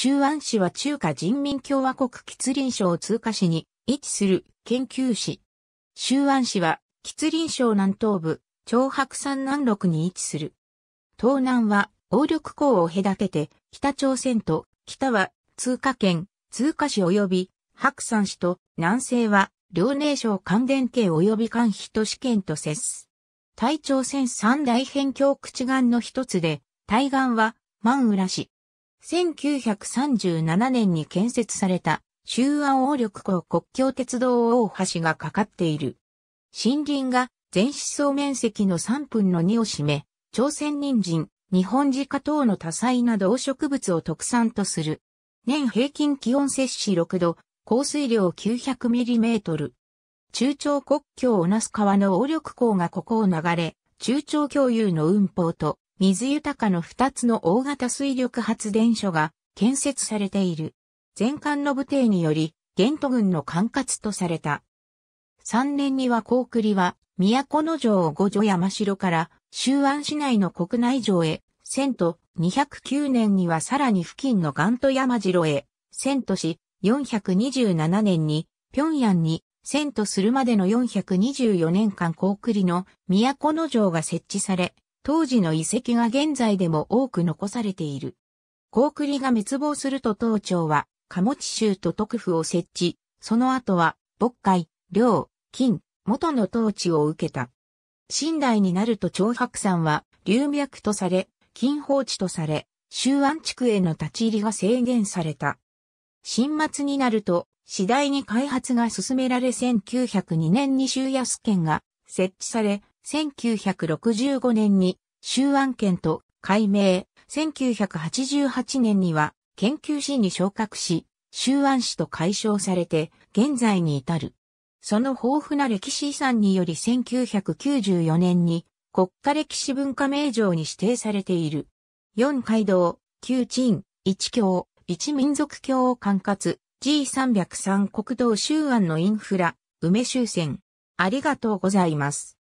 周安市は中華人民共和国吉林省通過市に位置する研究市。周安市は吉林省南東部、長白山南麓に位置する。東南は王緑港を隔てて北朝鮮と北は通過県、通過市及び白山市と南西は遼寧省関電系及び関比都市圏と接す。大朝鮮三大辺境口岸の一つで、対岸は万浦市、1937年に建設された、周安王緑港国境鉄道大橋がかかっている。森林が全市総面積の3分の2を占め、朝鮮人参、日本自家等の多彩な動植物を特産とする。年平均気温摂氏6度、降水量9 0 0トル。中朝国境をなす川の王緑港がここを流れ、中朝共有の運航と水豊かの2つの大型水力発電所が建設されている。全艦の部艇により、玄都軍の管轄とされた。3年には高栗は、都城五条山城から、周安市内の国内城へ、遷都、209年にはさらに付近の岩戸山城へ、遷都し、427年に、平壌に、遷都するまでの424年間高栗の都城が設置され、当時の遺跡が現在でも多く残されている。高栗が滅亡すると当庁は、貨物州と徳府を設置、その後は、牧海、領、金、元の統治を受けた。新代になると長白山は、流脈とされ、金放置とされ、周安地区への立ち入りが制限された。新末になると、次第に開発が進められ1902年に周安県が設置され、1965年に周案県と改名、1988年には研究士に昇格し、周案市と解消されて、現在に至る。その豊富な歴史遺産により1994年に国家歴史文化名城に指定されている。四街道、九鎮、一橋、一民族教を管轄、G303 国道周安のインフラ、梅周線、ありがとうございます。